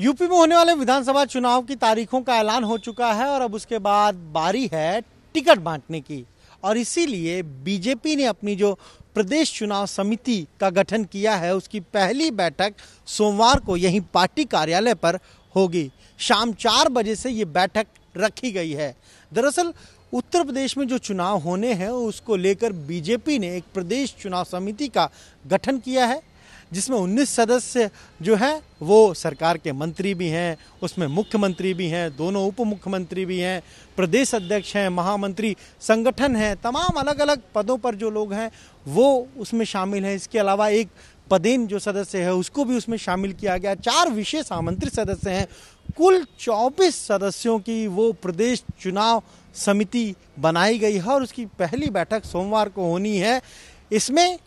UP में होने वाले विधानसभा चुनाव की तारीखों का ऐलान हो चुका है और अब उसके बाद बारी है टिकट बांटने की और इसीलिए बीजेपी ने अपनी जो प्रदेश चुनाव समिति का गठन किया है उसकी पहली बैठक सोमवार को यहीं पार्टी कार्यालय पर होगी शाम चार बजे से ये बैठक रखी गई है दरअसल उत्तर प्रदेश में जो चुनाव होने हैं उसको लेकर बीजेपी ने एक प्रदेश चुनाव समिति का गठन किया है जिसमें 19 सदस्य जो है वो सरकार के मंत्री भी हैं उसमें मुख्यमंत्री भी हैं दोनों उप मुख्यमंत्री भी हैं प्रदेश अध्यक्ष हैं महामंत्री संगठन हैं तमाम अलग अलग पदों पर जो लोग हैं वो उसमें शामिल हैं इसके अलावा एक पदेन जो सदस्य है उसको भी उसमें शामिल किया गया चार विशेष आमंत्रित सदस्य हैं कुल 24 सदस्यों की वो प्रदेश चुनाव समिति बनाई गई है और उसकी पहली बैठक सोमवार को होनी है इसमें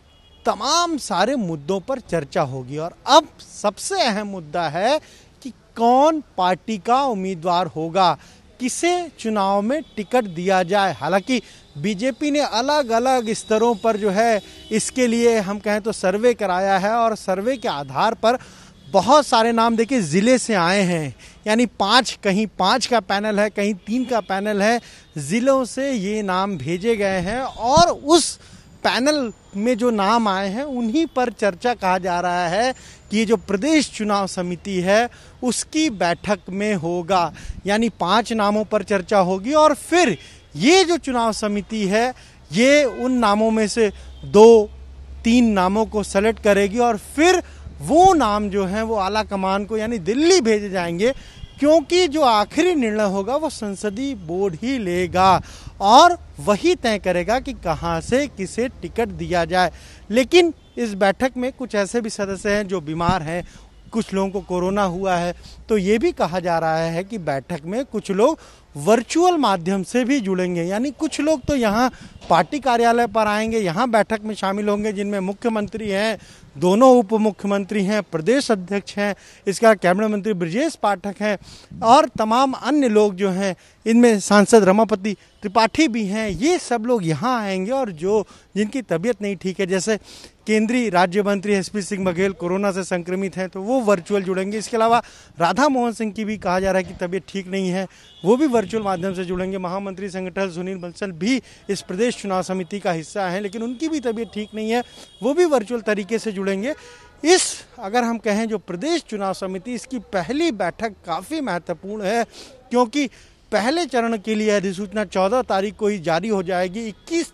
तमाम सारे मुद्दों पर चर्चा होगी और अब सबसे अहम मुद्दा है कि कौन पार्टी का उम्मीदवार होगा किसे चुनाव में टिकट दिया जाए हालांकि बीजेपी ने अलग अलग स्तरों पर जो है इसके लिए हम कहें तो सर्वे कराया है और सर्वे के आधार पर बहुत सारे नाम देखिए ज़िले से आए हैं यानी पाँच कहीं पाँच का पैनल है कहीं तीन का पैनल है ज़िलों से ये नाम भेजे गए हैं और उस पैनल में जो नाम आए हैं उन्हीं पर चर्चा कहा जा रहा है कि ये जो प्रदेश चुनाव समिति है उसकी बैठक में होगा यानी पांच नामों पर चर्चा होगी और फिर ये जो चुनाव समिति है ये उन नामों में से दो तीन नामों को सेलेक्ट करेगी और फिर वो नाम जो हैं वो आला कमान को यानी दिल्ली भेजे जाएंगे क्योंकि जो आखिरी निर्णय होगा वो संसदीय बोर्ड ही लेगा और वही तय करेगा कि कहाँ से किसे टिकट दिया जाए लेकिन इस बैठक में कुछ ऐसे भी सदस्य हैं जो बीमार हैं कुछ लोगों को कोरोना हुआ है तो ये भी कहा जा रहा है कि बैठक में कुछ लोग वर्चुअल माध्यम से भी जुड़ेंगे यानी कुछ लोग तो यहाँ पार्टी कार्यालय पर आएंगे यहाँ बैठक में शामिल होंगे जिनमें मुख्यमंत्री हैं दोनों उप मुख्यमंत्री हैं प्रदेश अध्यक्ष हैं इसका कैबिनेट मंत्री ब्रजेश पाठक हैं और तमाम अन्य लोग जो हैं इनमें सांसद रमापति त्रिपाठी भी हैं ये सब लोग यहाँ आएंगे और जो जिनकी तबीयत नहीं ठीक है जैसे केंद्रीय राज्य मंत्री एस सिंह बघेल कोरोना से संक्रमित हैं तो वो वर्चुअल जुड़ेंगे इसके अलावा राधा मोहन सिंह की भी कहा जा रहा है कि तबीयत ठीक नहीं है वो भी वर्चुअल माध्यम से जुड़ेंगे महामंत्री संगठन सुनील बंसल भी इस प्रदेश चुनाव समिति का हिस्सा हैं लेकिन उनकी भी तबीयत ठीक नहीं है वो भी वर्चुअल तरीके से जुड़े जुड़ेंगे इस अगर हम कहें जो प्रदेश चुनाव समिति इसकी पहली बैठक काफ़ी महत्वपूर्ण है क्योंकि पहले चरण के लिए अधिसूचना 14 तारीख को ही जारी हो जाएगी 21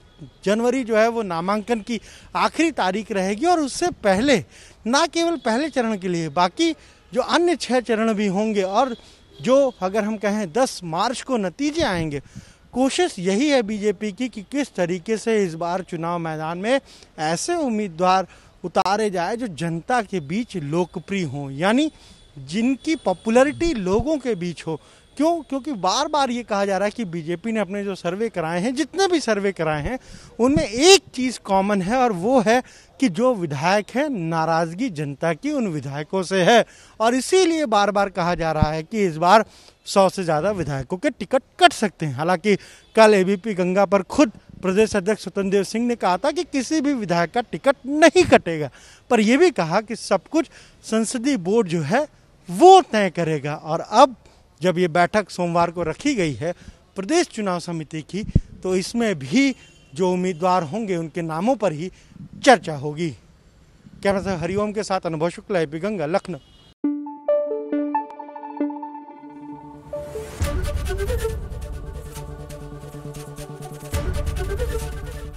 जनवरी जो है वो नामांकन की आखिरी तारीख रहेगी और उससे पहले ना केवल पहले चरण के लिए बाकी जो अन्य छह चरण भी होंगे और जो अगर हम कहें दस मार्च को नतीजे आएंगे कोशिश यही है बीजेपी की कि किस तरीके से इस बार चुनाव मैदान में ऐसे उम्मीदवार उतारे जाए जो जनता के बीच लोकप्रिय हों यानी जिनकी पॉपुलैरिटी लोगों के बीच हो क्यों क्योंकि बार बार ये कहा जा रहा है कि बीजेपी ने अपने जो सर्वे कराए हैं जितने भी सर्वे कराए हैं उनमें एक चीज़ कॉमन है और वो है कि जो विधायक हैं नाराज़गी जनता की उन विधायकों से है और इसीलिए बार बार कहा जा रहा है कि इस बार सौ से ज़्यादा विधायकों के टिकट कट सकते हैं हालांकि कल एबीपी गंगा पर खुद प्रदेश अध्यक्ष स्वतंत्र देव सिंह ने कहा था कि किसी भी विधायक का टिकट नहीं कटेगा पर यह भी कहा कि सब कुछ संसदीय बोर्ड जो है वो तय करेगा और अब जब ये बैठक सोमवार को रखी गई है प्रदेश चुनाव समिति की तो इसमें भी जो उम्मीदवार होंगे उनके नामों पर ही चर्चा होगी कैमरा हरिओम के साथ अनुभव शुक्ला एपी गंगा लखनऊ